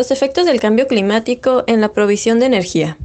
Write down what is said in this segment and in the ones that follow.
Los efectos del cambio climático en la provisión de energía.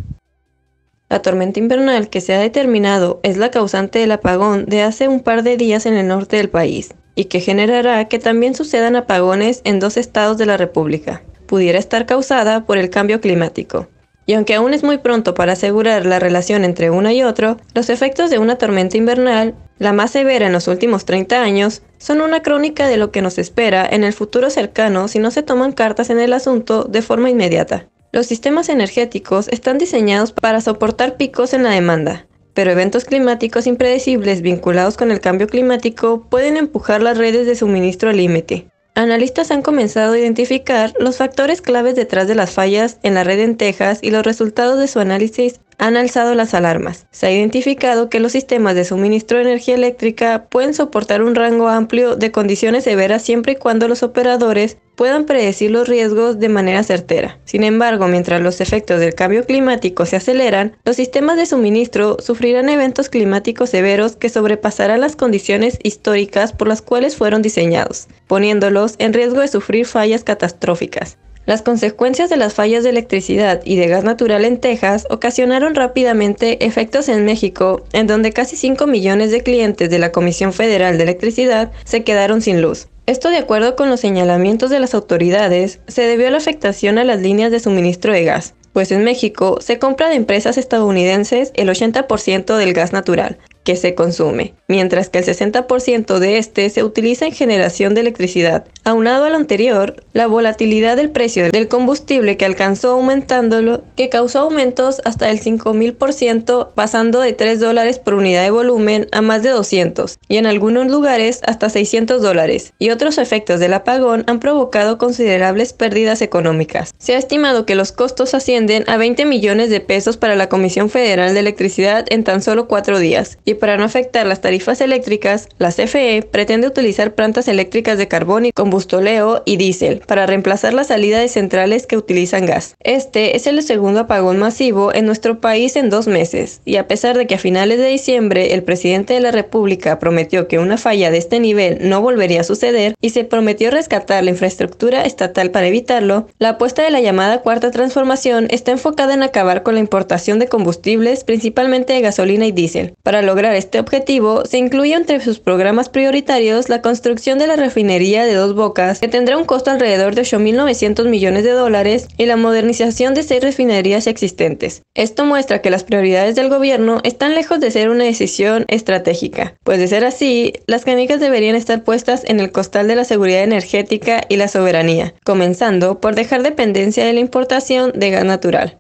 La tormenta invernal que se ha determinado es la causante del apagón de hace un par de días en el norte del país y que generará que también sucedan apagones en dos estados de la República. Pudiera estar causada por el cambio climático. Y aunque aún es muy pronto para asegurar la relación entre uno y otro, los efectos de una tormenta invernal, la más severa en los últimos 30 años, son una crónica de lo que nos espera en el futuro cercano si no se toman cartas en el asunto de forma inmediata. Los sistemas energéticos están diseñados para soportar picos en la demanda, pero eventos climáticos impredecibles vinculados con el cambio climático pueden empujar las redes de suministro al límite, Analistas han comenzado a identificar los factores claves detrás de las fallas en la red en Texas y los resultados de su análisis han alzado las alarmas. Se ha identificado que los sistemas de suministro de energía eléctrica pueden soportar un rango amplio de condiciones severas siempre y cuando los operadores puedan predecir los riesgos de manera certera. Sin embargo, mientras los efectos del cambio climático se aceleran, los sistemas de suministro sufrirán eventos climáticos severos que sobrepasarán las condiciones históricas por las cuales fueron diseñados, poniéndolos en riesgo de sufrir fallas catastróficas. Las consecuencias de las fallas de electricidad y de gas natural en Texas ocasionaron rápidamente efectos en México, en donde casi 5 millones de clientes de la Comisión Federal de Electricidad se quedaron sin luz. Esto, de acuerdo con los señalamientos de las autoridades, se debió a la afectación a las líneas de suministro de gas, pues en México se compra de empresas estadounidenses el 80% del gas natural, que se consume, mientras que el 60% de este se utiliza en generación de electricidad. Aunado a lo anterior, la volatilidad del precio del combustible que alcanzó aumentándolo, que causó aumentos hasta el 5000%, pasando de 3 dólares por unidad de volumen a más de 200 y en algunos lugares hasta 600 dólares, y otros efectos del apagón han provocado considerables pérdidas económicas. Se ha estimado que los costos ascienden a 20 millones de pesos para la Comisión Federal de Electricidad en tan solo 4 días y para no afectar las tarifas eléctricas, la CFE pretende utilizar plantas eléctricas de carbón y combustoleo y diésel para reemplazar la salida de centrales que utilizan gas. Este es el segundo apagón masivo en nuestro país en dos meses, y a pesar de que a finales de diciembre el presidente de la República prometió que una falla de este nivel no volvería a suceder y se prometió rescatar la infraestructura estatal para evitarlo, la apuesta de la llamada cuarta transformación está enfocada en acabar con la importación de combustibles, principalmente de gasolina y diésel, para lograr este objetivo, se incluye entre sus programas prioritarios la construcción de la refinería de Dos Bocas, que tendrá un costo alrededor de 8.900 millones de dólares, y la modernización de seis refinerías existentes. Esto muestra que las prioridades del gobierno están lejos de ser una decisión estratégica, pues de ser así, las canicas deberían estar puestas en el costal de la seguridad energética y la soberanía, comenzando por dejar dependencia de la importación de gas natural.